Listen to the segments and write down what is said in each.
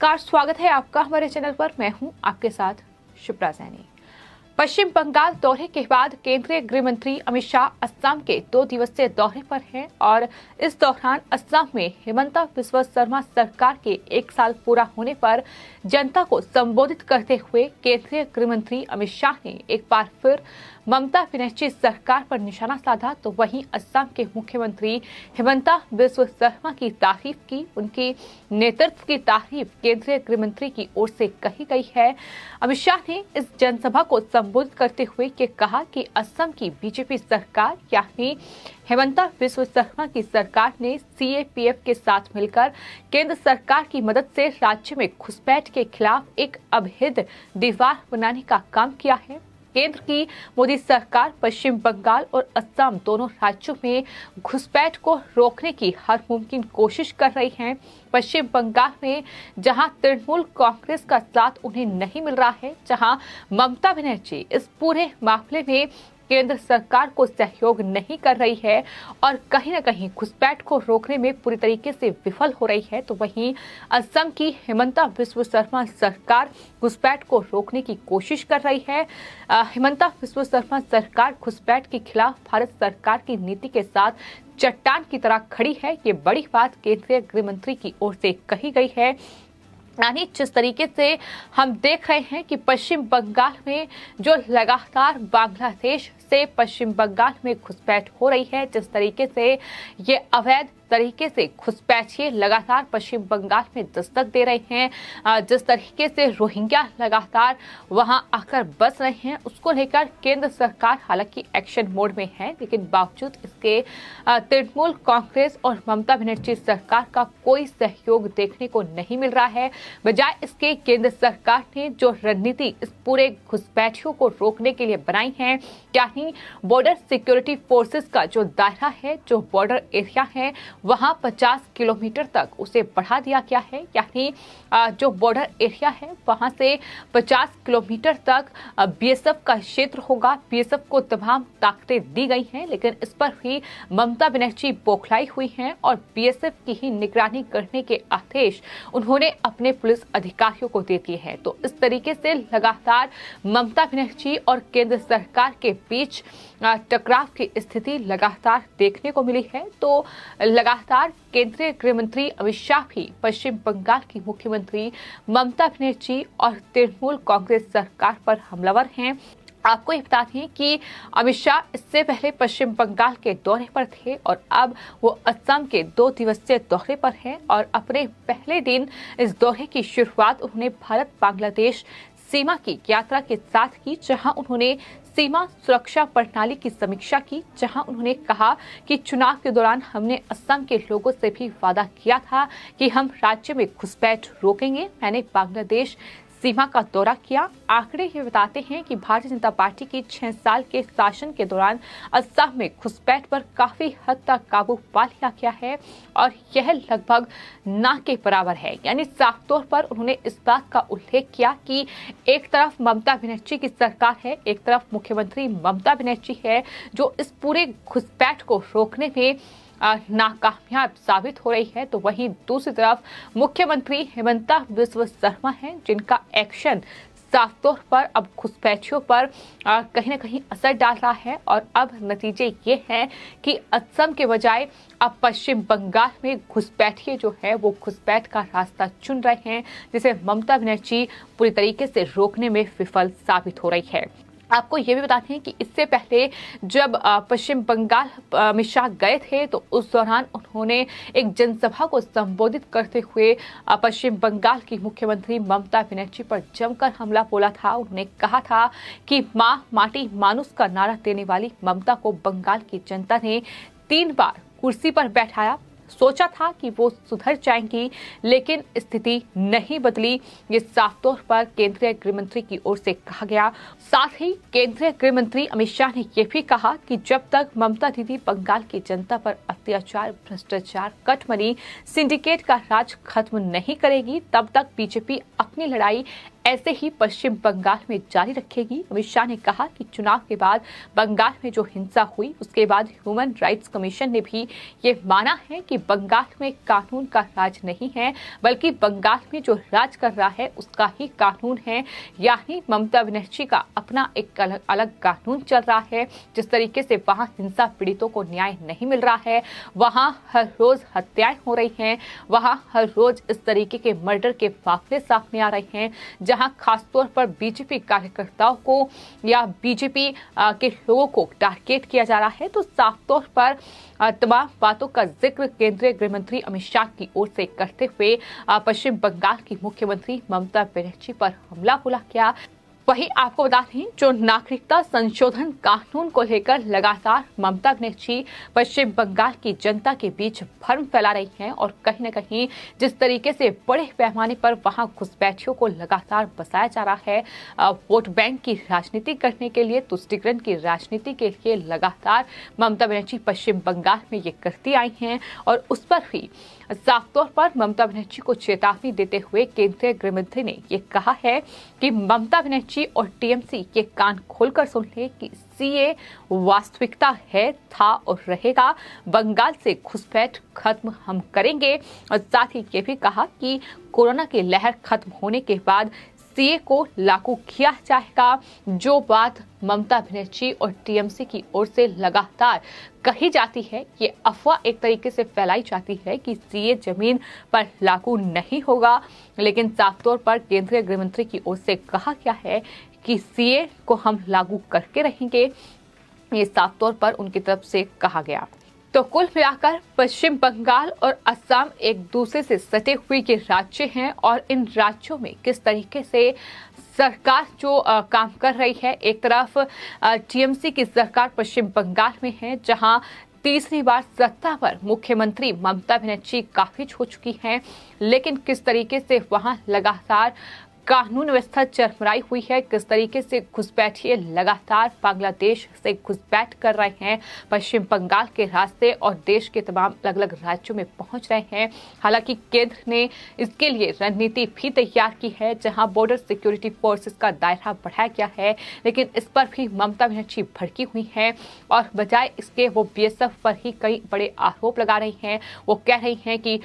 नमस्कार स्वागत है आपका हमारे चैनल पर मैं हूं आपके साथ शुभ्रा सैनी पश्चिम बंगाल दौरे के बाद केंद्रीय गृह मंत्री अमित शाह असम के दो दिवसीय दौरे पर हैं और इस दौरान असम में हेमंता विश्व शर्मा सरकार के एक साल पूरा होने पर जनता को संबोधित करते हुए केंद्रीय गृह मंत्री अमित शाह ने एक बार फिर ममता बनर्जी सरकार पर निशाना साधा तो वहीं असम के मुख्यमंत्री हेमंता विश्व शर्मा की तारीफ की उनके नेतृत्व की तारीफ केंद्रीय गृह मंत्री की ओर से कही गई है अमित शाह ने इस जनसभा को संबोधित करते हुए के कहा कि असम की बीजेपी सरकार यानी हेमंता विश्व शर्मा की सरकार ने सीएपीएफ के साथ मिलकर केंद्र सरकार की मदद से राज्य में घुसपैठ के खिलाफ एक अभेद दीवार बनाने का काम किया है केंद्र की मोदी सरकार पश्चिम बंगाल और असम दोनों राज्यों में घुसपैठ को रोकने की हर मुमकिन कोशिश कर रही है पश्चिम बंगाल में जहां तृणमूल कांग्रेस का साथ उन्हें नहीं मिल रहा है जहां ममता बनर्जी इस पूरे मामले में केंद्र सरकार को सहयोग नहीं कर रही है और कहीं ना कहीं घुसपैठ को रोकने में पूरी तरीके से विफल हो रही है तो वहीं असम की हेमंता विश्व शर्मा सरकार घुसपैठ को रोकने की कोशिश कर रही है हेमंता विश्व शर्मा सरकार घुसपैठ के खिलाफ भारत सरकार की नीति के साथ चट्टान की तरह खड़ी है ये बड़ी बात केंद्रीय गृह मंत्री की ओर से कही गई है यानी जिस तरीके से हम देख रहे हैं कि पश्चिम बंगाल में जो लगातार बांग्लादेश से पश्चिम बंगाल में घुसपैठ हो रही है जिस तरीके से ये अवैध तरीके से घुसपैठिए लगातार पश्चिम बंगाल में दस्तक दे रहे हैं जिस तरीके से रोहिंग्या लगातार वहां आकर बस रहे हैं उसको लेकर केंद्र सरकार हालांकि एक्शन मोड में है लेकिन बावजूद इसके तृणमूल कांग्रेस और ममता बनर्जी सरकार का कोई सहयोग देखने को नहीं मिल रहा है बजाय इसके केंद्र सरकार ने जो रणनीति इस पूरे घुसपैठियों को रोकने के लिए बनाई है क्या ही बॉर्डर सिक्योरिटी फोर्सेस का जो दायरा है जो बॉर्डर एरिया है वहां 50 किलोमीटर तक उसे बढ़ा दिया गया है यानी जो बॉर्डर एरिया है वहां से 50 किलोमीटर तक बीएसएफ का क्षेत्र होगा बीएसएफ को तमाम ताकतें दी गई हैं लेकिन इस पर भी ममता बनर्जी बौखलाई हुई हैं और बीएसएफ की ही निगरानी करने के आदेश उन्होंने अपने पुलिस अधिकारियों को देती है तो इस तरीके से लगातार ममता बनर्जी और केंद्र सरकार के बीच टकराव की स्थिति लगातार देखने को मिली है तो लगातार केंद्रीय गृह मंत्री अमित शाह भी पश्चिम बंगाल की मुख्यमंत्री ममता बनर्जी और तृणमूल कांग्रेस सरकार पर हमलावर हैं आपको ये बता दें कि अमित शाह इससे पहले पश्चिम बंगाल के दौरे पर थे और अब वो असम के दो दिवसीय दौरे पर हैं और अपने पहले दिन इस दौरे की शुरुआत उन्होंने भारत बांग्लादेश सीमा की यात्रा के साथ की जहां उन्होंने सीमा सुरक्षा प्रणाली की समीक्षा की जहां उन्होंने कहा कि चुनाव के दौरान हमने असम के लोगों से भी वादा किया था कि हम राज्य में घुसपैठ रोकेंगे मैंने बांग्लादेश सीमा का दौरा किया आंकड़े ये बताते हैं कि भारतीय जनता पार्टी की छह साल के शासन के दौरान असम में घुसपैठ पर काफी हद तक काबू पा लिया गया है और यह लगभग ना के बराबर है यानी साफ तौर पर उन्होंने इस बात का उल्लेख किया कि एक तरफ ममता बनर्जी की सरकार है एक तरफ मुख्यमंत्री ममता बनर्जी है जो इस पूरे घुसपैठ को रोकने में नाकामयाब साबित हो रही है तो वहीं दूसरी तरफ मुख्यमंत्री हेमंता विश्व शर्मा हैं जिनका एक्शन साफ तौर पर अब घुसपैठियों पर कहीं ना कहीं असर डाल रहा है और अब नतीजे ये हैं कि असम के बजाय अब पश्चिम बंगाल में घुसपैठिए जो है वो घुसपैठ का रास्ता चुन रहे हैं जिसे ममता बनर्जी पूरी तरीके से रोकने में विफल साबित हो रही है आपको ये भी बताते हैं कि इससे पहले जब पश्चिम बंगाल मिश्रा गए थे तो उस दौरान उन्होंने एक जनसभा को संबोधित करते हुए पश्चिम बंगाल की मुख्यमंत्री ममता बनर्जी पर जमकर हमला बोला था उन्होंने कहा था कि माँ माटी मानुस का नारा देने वाली ममता को बंगाल की जनता ने तीन बार कुर्सी पर बैठाया सोचा था कि वो सुधर जाएंगी लेकिन स्थिति नहीं बदली ये साफ तौर पर केंद्रीय गृह मंत्री की ओर से कहा गया साथ ही केंद्रीय गृह मंत्री अमित शाह ने यह भी कहा कि जब तक ममता दीदी बंगाल की जनता पर अत्याचार भ्रष्टाचार कटमनी सिंडिकेट का राज खत्म नहीं करेगी तब तक बीजेपी अपनी लड़ाई ऐसे ही पश्चिम बंगाल में जारी रखेगी अमित शाह ने कहा कि चुनाव के बाद बंगाल में जो हिंसा हुई उसके बाद ह्यूमन राइट्स कमीशन ने भी ये माना है कि बंगाल में कानून का राज नहीं है बल्कि बंगाल में जो राज कर रहा है उसका ही कानून है यानी ममता बनर्जी का अपना एक अलग, अलग कानून चल रहा है जिस तरीके से वहां हिंसा पीड़ितों को न्याय नहीं मिल रहा है वहां हर रोज हत्याएं हो रही हैं वहां हर रोज इस तरीके के मर्डर के फाफले सामने आ रहे हैं जहां जहां खासतौर पर बीजेपी कार्यकर्ताओं को या बीजेपी के लोगों को टारगेट किया जा रहा है तो साफ तौर पर तमाम बातों का जिक्र केंद्रीय गृह मंत्री अमित शाह की ओर से करते हुए पश्चिम बंगाल की मुख्यमंत्री ममता बनर्जी पर हमला बोला गया वहीं आपको बता दें जो नागरिकता संशोधन कानून को लेकर लगातार ममता बनर्जी पश्चिम बंगाल की जनता के बीच भ्रम फैला रही हैं और कहीं ना कहीं जिस तरीके से बड़े पैमाने पर वहां घुसपैठियों को लगातार बसाया जा रहा है वोट बैंक की राजनीति करने के लिए तुष्टिकरण की राजनीति के लिए लगातार ममता बनर्जी पश्चिम बंगाल में ये करती आई हैं और उस पर भी साफ तौर पर ममता बनर्जी को चेतावनी देते हुए केंद्रीय गृह मंत्री ने ये कहा है कि ममता बनर्जी और टीएमसी के कान खोलकर सुन ले कि सीए वास्तविकता है था और रहेगा बंगाल से घुसपैठ खत्म हम करेंगे और साथ ही ये भी कहा कि कोरोना की लहर खत्म होने के बाद सीए को लागू किया जाएगा जो बात ममता बनर्जी और टीएमसी की ओर से लगातार कही जाती है ये अफवाह एक तरीके से फैलाई जाती है कि सीए जमीन पर लागू नहीं होगा लेकिन साफ तौर पर केंद्रीय गृह मंत्री की ओर से कहा गया है कि सीए को हम लागू करके रहेंगे ये साफ तौर पर उनकी तरफ से कहा गया तो कुल मिलाकर पश्चिम बंगाल और असम एक दूसरे से सटे हुए के राज्य हैं और इन राज्यों में किस तरीके से सरकार जो आ, काम कर रही है एक तरफ टीएमसी की सरकार पश्चिम बंगाल में है जहां तीसरी बार सत्ता पर मुख्यमंत्री ममता बनर्जी काफी छू चुकी हैं लेकिन किस तरीके से वहां लगातार कानून व्यवस्था चरमराई हुई है किस तरीके से घुसपैठिए लगातार बांग्लादेश से घुसपैठ कर रहे हैं पश्चिम बंगाल के रास्ते और देश के तमाम अलग अलग राज्यों में पहुंच रहे हैं हालांकि केंद्र ने इसके लिए रणनीति भी तैयार की है जहां बॉर्डर सिक्योरिटी फोर्सेस का दायरा बढ़ाया गया है लेकिन इस पर भी ममता बनर्जी भड़की हुई है और बजाय इसके वो बी पर ही कई बड़े आरोप लगा रही हैं वो कह रही हैं कि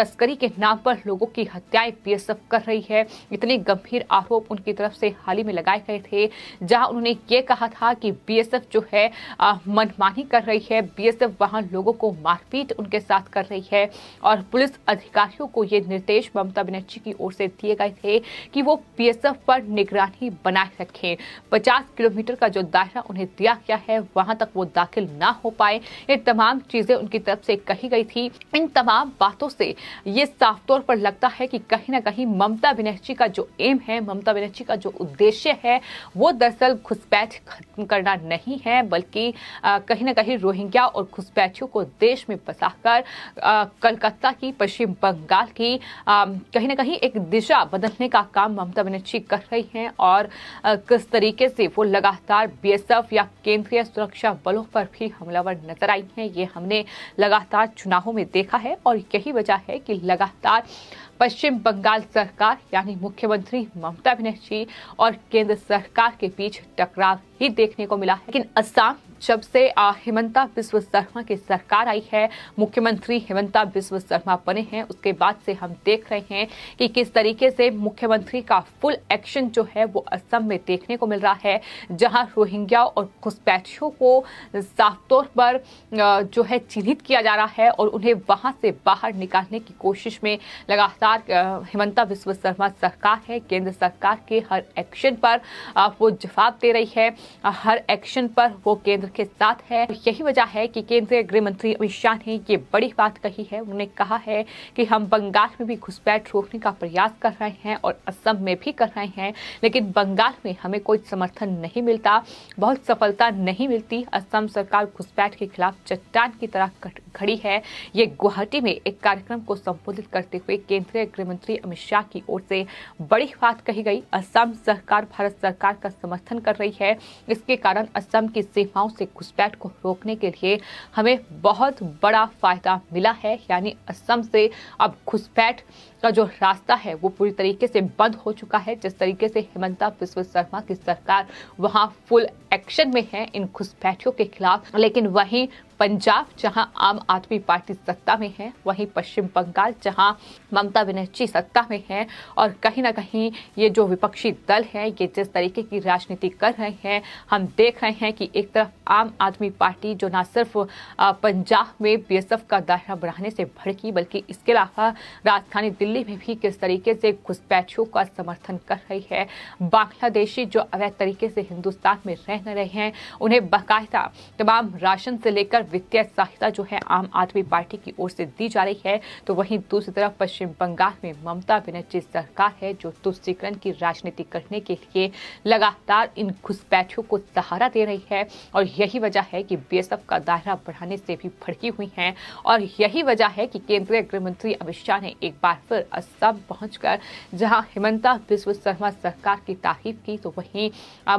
तस्करी के नाम पर लोगों की हत्याएं बी कर रही है इतनी गंभीर आरोप उनकी तरफ से हाल ही में लगाए गए थे जहां उन्होंने ये कहा था कि बीएसएफ जो है मनमानी कर रही है बीएसएफ वहां लोगों को मारपीट उनके साथ कर रही है और पुलिस अधिकारियों को ये निर्देश ममता बनर्जी की ओर से दिए गए थे कि वो बीएसएफ पर निगरानी बनाए रखें पचास किलोमीटर का जो दायरा उन्हें दिया गया है वहां तक वो दाखिल ना हो पाए ये तमाम चीजें उनकी तरफ से कही गई थी इन तमाम बातों से ये साफ तौर पर लगता है कि कहीं ना कहीं ममता बनर्जी का जो एम है ममता बनर्जी का जो उद्देश्य है वो दरअसल घुसपैठ खत्म करना नहीं है बल्कि कहीं ना कहीं रोहिंग्या और घुसपैठियों को देश में बसाकर कलकत्ता की पश्चिम बंगाल की कहीं ना कहीं एक दिशा बदलने का काम ममता बनर्जी कर रही हैं और किस तरीके से वो लगातार बीएसएफ या केंद्रीय सुरक्षा बलों पर भी हमलावर नजर आई हैं ये हमने लगातार चुनावों में देखा है और यही वजह है कि लगातार पश्चिम बंगाल सरकार यानी मुख्यमंत्री ममता बनर्जी और केंद्र सरकार के बीच टकराव ही देखने को मिला लेकिन असम जब से हेमंता बिस्व शर्मा की सरकार आई है मुख्यमंत्री हेमंता बिस्व शर्मा बने हैं उसके बाद से हम देख रहे हैं कि किस तरीके से मुख्यमंत्री का फुल एक्शन जो है वो असम में देखने को मिल रहा है जहां रोहिंग्या और घुसपैठियों को साफ तौर पर जो है चिन्हित किया जा रहा है और उन्हें वहां से बाहर निकालने की कोशिश में लगातार हेमंता बिस्व शर्मा सरकार है केंद्र सरकार के हर एक्शन पर वो जवाब दे रही है हर एक्शन पर वो केंद्र के साथ है यही वजह है कि केंद्रीय गृह मंत्री अमित शाह ने ये बड़ी बात कही है उन्होंने कहा है कि हम बंगाल में भी घुसपैठ रोकने का प्रयास कर रहे हैं और असम में भी कर रहे हैं लेकिन बंगाल में हमें कोई समर्थन नहीं मिलता बहुत सफलता नहीं मिलती असम सरकार घुसपैठ के खिलाफ चट्टान की तरह खड़ी है ये गुवाहाटी में एक कार्यक्रम को संबोधित करते हुए केंद्रीय गृह मंत्री अमित शाह की ओर से बड़ी बात कही गई असम सरकार भारत सरकार का समर्थन कर रही है इसके कारण असम की सीमाओं से घुसपैठ को रोकने के लिए हमें बहुत बड़ा फायदा मिला है यानी असम से अब घुसपैठ का जो रास्ता है वो पूरी तरीके से बंद हो चुका है जिस तरीके से हेमंता बिस्व शर्मा की सरकार वहाँ फुल एक्शन में है इन घुसपैठियों के खिलाफ लेकिन वहीं पंजाब जहां आम आदमी पार्टी सत्ता में है वहीं पश्चिम बंगाल जहां ममता बनर्जी सत्ता में है और कहीं ना कहीं ये जो विपक्षी दल है ये जिस तरीके की राजनीति कर रहे हैं हम देख रहे हैं कि एक तरफ आम आदमी पार्टी जो ना सिर्फ पंजाब में बीएसएफ का दायरा बढ़ाने से भड़की बल्कि इसके अलावा राजधानी दिल्ली में भी किस तरीके से घुसपैठियों का समर्थन कर रही है बांग्लादेशी जो अवैध तरीके से हिंदुस्तान में रह रहे हैं उन्हें बाकायदा तमाम राशन से लेकर वित्तीय सहायता जो है आम आदमी पार्टी की ओर से दी जा रही है तो वहीं दूसरी तरफ पश्चिम बंगाल में ममता बनर्जी सरकार है जो तुष्टिकरण की राजनीति करने के लिए लगातार इन घुसपैठियों को सहारा दे रही है और यही वजह है कि बीएसएफ का दायरा बढ़ाने से भी भड़की हुई है और यही वजह है कि केंद्रीय गृह मंत्री अमित शाह ने एक बार फिर असम पहुंचकर जहां हिमंता विश्व शर्मा सरकार की तारीफ की तो वहीं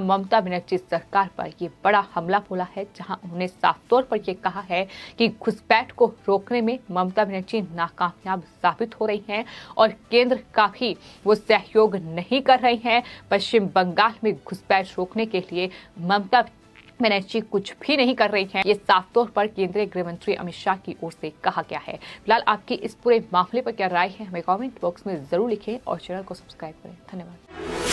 ममता बनर्जी सरकार पर यह बड़ा हमला बोला है जहां उन्होंने साफ तौर पर यह कहा है कि घुसपैठ को रोकने में ममता बनर्जी नाकामयाब साबित हो रही हैं और केंद्र का भी वो सहयोग नहीं कर रही हैं पश्चिम बंगाल में घुसपैठ रोकने के लिए ममता बनर्जी कुछ भी नहीं कर रही हैं ये साफ तौर पर केंद्रीय गृह मंत्री अमित शाह की ओर से कहा गया है फिलहाल आपकी इस पूरे मामले पर क्या राय है हमें कमेंट बॉक्स में जरूर लिखें और चैनल को सब्सक्राइब करें धन्यवाद